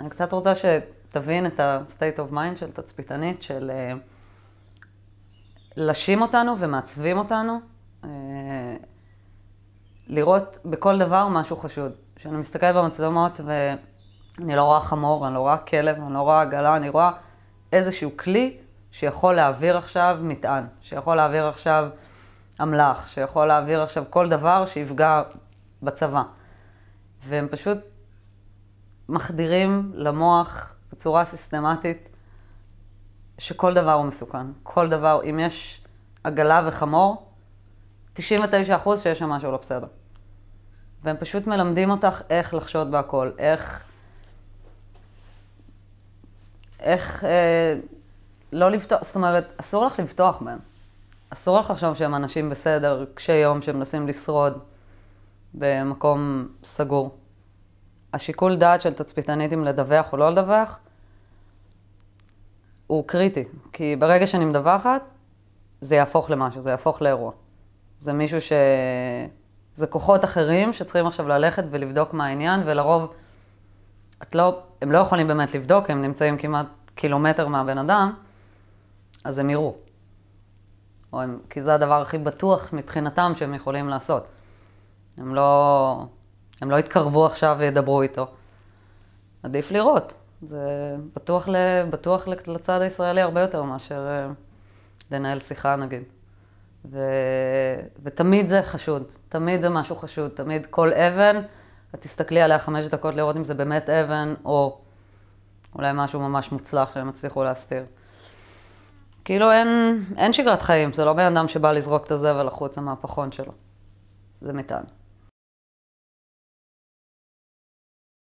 אני קצת רוצה שתבין את ה-state of mind של תצפיתנית, של uh, לשים אותנו ומעצבים אותנו, uh, לראות בכל דבר משהו חשוד. כשאני מסתכלת במצלמות ואני לא רואה חמור, אני לא רואה כלב, אני לא רואה עגלה, אני רואה איזשהו כלי שיכול להעביר עכשיו מטען, שיכול להעביר עכשיו אמל"ח, שיכול להעביר עכשיו כל דבר שיפגע בצבא. והם פשוט מחדירים למוח בצורה סיסטמטית שכל דבר הוא מסוכן. כל דבר, אם יש עגלה וחמור, 99% שיש שם משהו לא בסדר. והם פשוט מלמדים אותך איך לחשוד בהכל, איך... איך אה, לא לבטוח, זאת אומרת, אסור לך לבטוח בהם. אסור לך לחשוב שהם אנשים בסדר, קשי יום, שמנסים לשרוד במקום סגור. השיקול דעת של תצפיתנית אם לדווח או לא לדווח, הוא קריטי, כי ברגע שאני מדווחת, זה יהפוך למשהו, זה יהפוך לאירוע. זה מישהו ש... זה כוחות אחרים שצריכים עכשיו ללכת ולבדוק מה העניין, ולרוב, את לא, הם לא יכולים באמת לבדוק, הם נמצאים כמעט קילומטר מהבן אדם, אז הם יראו. או הם, כי זה הדבר הכי בטוח מבחינתם שהם יכולים לעשות. הם לא... הם לא יתקרבו עכשיו וידברו איתו. עדיף לראות. זה בטוח, ל, בטוח לצד הישראלי הרבה יותר מאשר אה, לנהל שיחה נגיד. ו, ותמיד זה חשוד, תמיד זה משהו חשוד, תמיד כל אבן, את תסתכלי עליה חמש דקות לראות אם זה באמת אבן או אולי משהו ממש מוצלח שהם הצליחו להסתיר. כאילו אין, אין שגרת חיים, זה לא בן אדם שבא לזרוק את הזבל החוצה מהפחון שלו. זה מטען.